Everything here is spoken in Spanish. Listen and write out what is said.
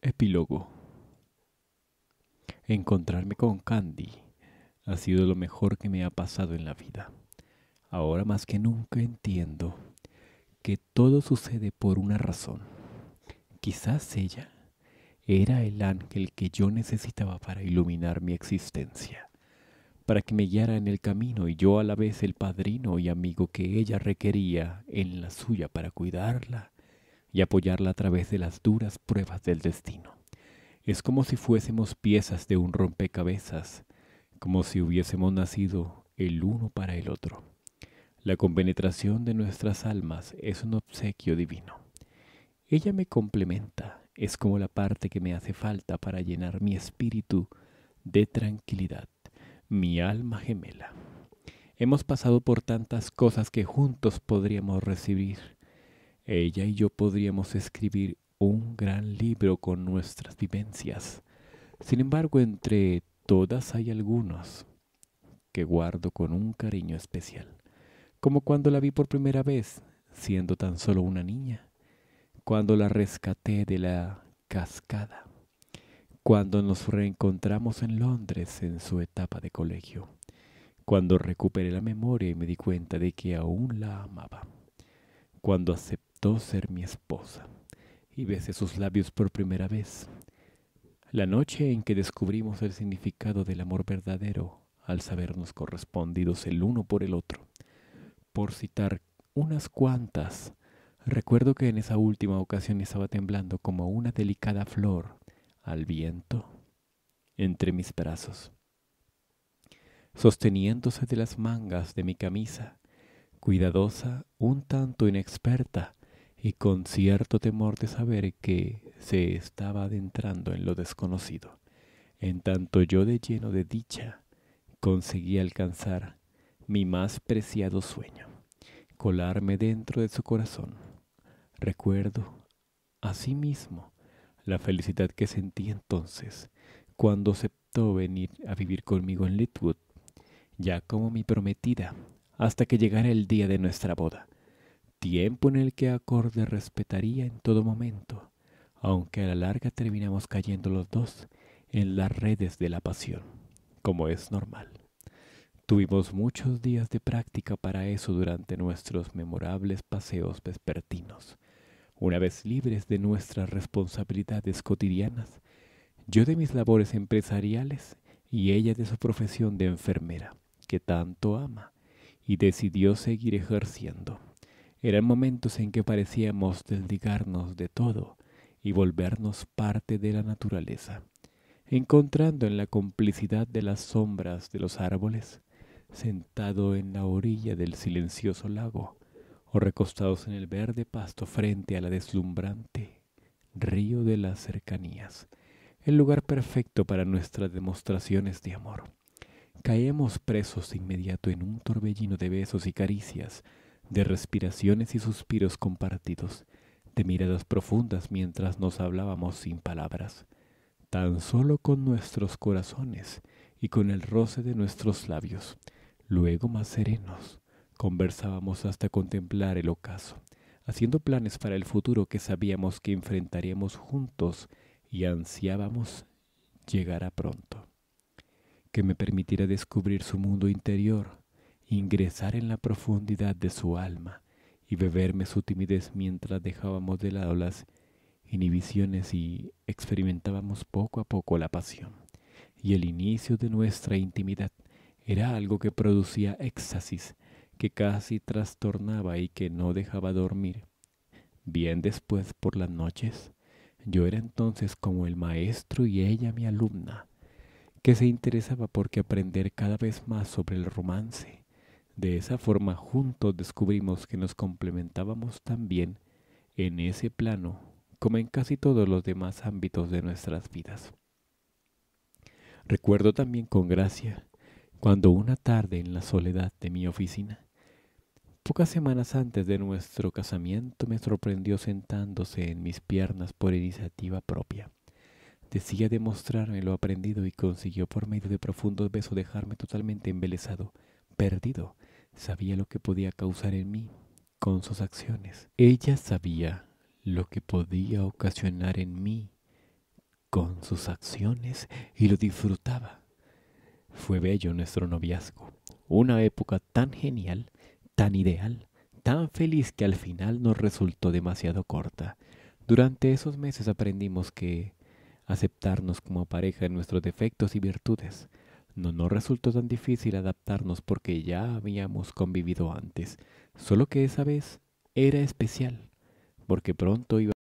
Epílogo. Encontrarme con Candy ha sido lo mejor que me ha pasado en la vida. Ahora más que nunca entiendo que todo sucede por una razón. Quizás ella era el ángel que yo necesitaba para iluminar mi existencia, para que me guiara en el camino y yo a la vez el padrino y amigo que ella requería en la suya para cuidarla y apoyarla a través de las duras pruebas del destino. Es como si fuésemos piezas de un rompecabezas, como si hubiésemos nacido el uno para el otro. La compenetración de nuestras almas es un obsequio divino. Ella me complementa, es como la parte que me hace falta para llenar mi espíritu de tranquilidad, mi alma gemela. Hemos pasado por tantas cosas que juntos podríamos recibir ella y yo podríamos escribir un gran libro con nuestras vivencias. Sin embargo, entre todas hay algunos que guardo con un cariño especial, como cuando la vi por primera vez, siendo tan solo una niña, cuando la rescaté de la cascada, cuando nos reencontramos en Londres en su etapa de colegio, cuando recuperé la memoria y me di cuenta de que aún la amaba, cuando acepté ser mi esposa y besé sus labios por primera vez. La noche en que descubrimos el significado del amor verdadero al sabernos correspondidos el uno por el otro. Por citar unas cuantas, recuerdo que en esa última ocasión estaba temblando como una delicada flor al viento entre mis brazos, sosteniéndose de las mangas de mi camisa, cuidadosa, un tanto inexperta, y con cierto temor de saber que se estaba adentrando en lo desconocido, en tanto yo de lleno de dicha conseguí alcanzar mi más preciado sueño, colarme dentro de su corazón. Recuerdo, asimismo, la felicidad que sentí entonces cuando aceptó venir a vivir conmigo en Litwood, ya como mi prometida, hasta que llegara el día de nuestra boda tiempo en el que acorde respetaría en todo momento, aunque a la larga terminamos cayendo los dos en las redes de la pasión, como es normal. Tuvimos muchos días de práctica para eso durante nuestros memorables paseos vespertinos. Una vez libres de nuestras responsabilidades cotidianas, yo de mis labores empresariales y ella de su profesión de enfermera, que tanto ama, y decidió seguir ejerciendo. Eran momentos en que parecíamos desligarnos de todo y volvernos parte de la naturaleza, encontrando en la complicidad de las sombras de los árboles, sentado en la orilla del silencioso lago, o recostados en el verde pasto frente a la deslumbrante río de las cercanías, el lugar perfecto para nuestras demostraciones de amor. Caemos presos de inmediato en un torbellino de besos y caricias, de respiraciones y suspiros compartidos, de miradas profundas mientras nos hablábamos sin palabras, tan solo con nuestros corazones y con el roce de nuestros labios. Luego, más serenos, conversábamos hasta contemplar el ocaso, haciendo planes para el futuro que sabíamos que enfrentaríamos juntos y ansiábamos a pronto, que me permitiera descubrir su mundo interior, ingresar en la profundidad de su alma y beberme su timidez mientras dejábamos de lado las inhibiciones y experimentábamos poco a poco la pasión. Y el inicio de nuestra intimidad era algo que producía éxtasis, que casi trastornaba y que no dejaba dormir. Bien después por las noches, yo era entonces como el maestro y ella mi alumna, que se interesaba porque aprender cada vez más sobre el romance de esa forma juntos descubrimos que nos complementábamos tan bien en ese plano como en casi todos los demás ámbitos de nuestras vidas. Recuerdo también con gracia cuando una tarde en la soledad de mi oficina, pocas semanas antes de nuestro casamiento, me sorprendió sentándose en mis piernas por iniciativa propia. Decía demostrarme lo aprendido y consiguió por medio de profundos besos dejarme totalmente embelesado, perdido sabía lo que podía causar en mí con sus acciones. Ella sabía lo que podía ocasionar en mí con sus acciones y lo disfrutaba. Fue bello nuestro noviazgo, una época tan genial, tan ideal, tan feliz que al final nos resultó demasiado corta. Durante esos meses aprendimos que aceptarnos como pareja en nuestros defectos y virtudes, no nos resultó tan difícil adaptarnos porque ya habíamos convivido antes, solo que esa vez era especial, porque pronto iba